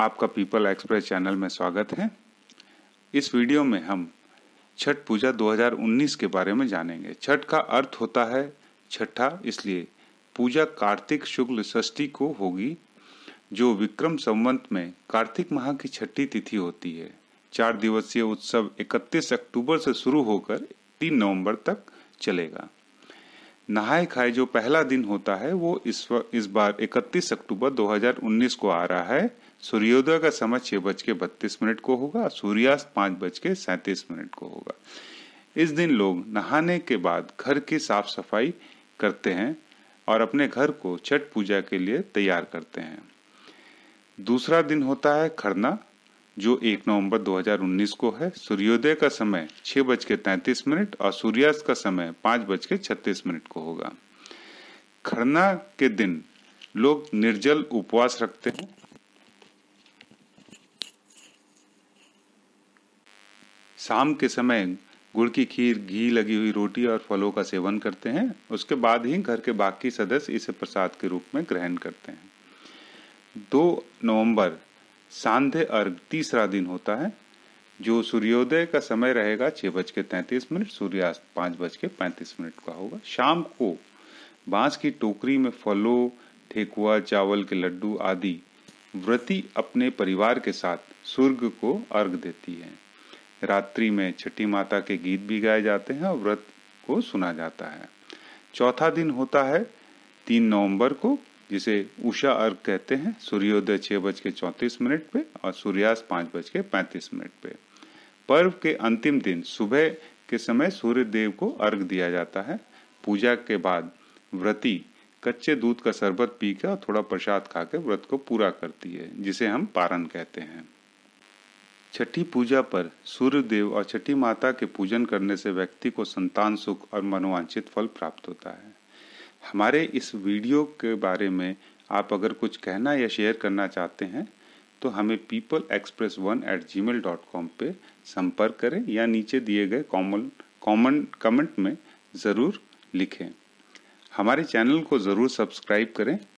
आपका people express channel में स्वागत है इस वीडियो में हम छठ पूजा 2019 के बारे में जानेंगे छठ का अर्थ होता है छठा इसलिए पूजा कार्तिक शुक्ल षष्ठी को होगी जो विक्रम संवंत में कार्तिक माह की छठी तिथि होती है चार दिवसीय उत्सव 31 अक्टूबर से शुरू होकर 3 नवंबर तक चलेगा नहाय खाए जो पहला दिन होता है वो इस इस बार 31 अक्टूबर 2019 को आ रहा है सूर्योदय का समय छह बज के बत्तीस मिनट को होगा सूर्यास्त पांच बज के सैतीस मिनट को होगा इस दिन लोग नहाने के बाद घर की साफ सफाई करते हैं और अपने घर को छठ पूजा के लिए तैयार करते हैं दूसरा दिन होता है खरना जो 1 नवंबर 2019 को है सूर्योदय का समय छह बज के मिनट और सूर्यास्त का समय पांच बज के छत्तीस मिनट को होगा खरना के दिन लोग निर्जल उपवास रखते हैं शाम के समय गुड़ की खीर घी लगी हुई रोटी और फलों का सेवन करते हैं उसके बाद ही घर के बाकी सदस्य इसे प्रसाद के रूप में ग्रहण करते हैं दो नवंबर सांध्य अर्घ तीसरा दिन होता है जो सूर्योदय का समय रहेगा छह बज के तैतीस मिनट सूर्यास्त पांच बज के पैंतीस मिनट का होगा शाम को बांस की टोकरी में फलों ठेकुआ चावल के लड्डू आदि व्रति अपने परिवार के साथ सूर्य को अर्घ देती है रात्रि में छठी माता के गीत भी गाए जाते हैं और व्रत को सुना जाता है चौथा दिन होता है तीन नवंबर को जिसे उषा अर्घ कहते हैं सूर्योदय छः बज के चौतीस मिनट पे और सूर्यास्त पाँच बज के पैंतीस मिनट पे पर्व के अंतिम दिन सुबह के समय सूर्य देव को अर्घ दिया जाता है पूजा के बाद व्रती कच्चे दूध का शरबत पीकर और थोड़ा प्रसाद खाकर व्रत को पूरा करती है जिसे हम पारण कहते हैं छठी पूजा पर सूर्य देव और छठी माता के पूजन करने से व्यक्ति को संतान सुख और मनोवांछित फल प्राप्त होता है हमारे इस वीडियो के बारे में आप अगर कुछ कहना या शेयर करना चाहते हैं तो हमें people express one eight gmail dot com पर संपर्क करें या नीचे दिए गए कॉमन कॉमन कमेंट में ज़रूर लिखें हमारे चैनल को ज़रूर सब्सक्राइब करें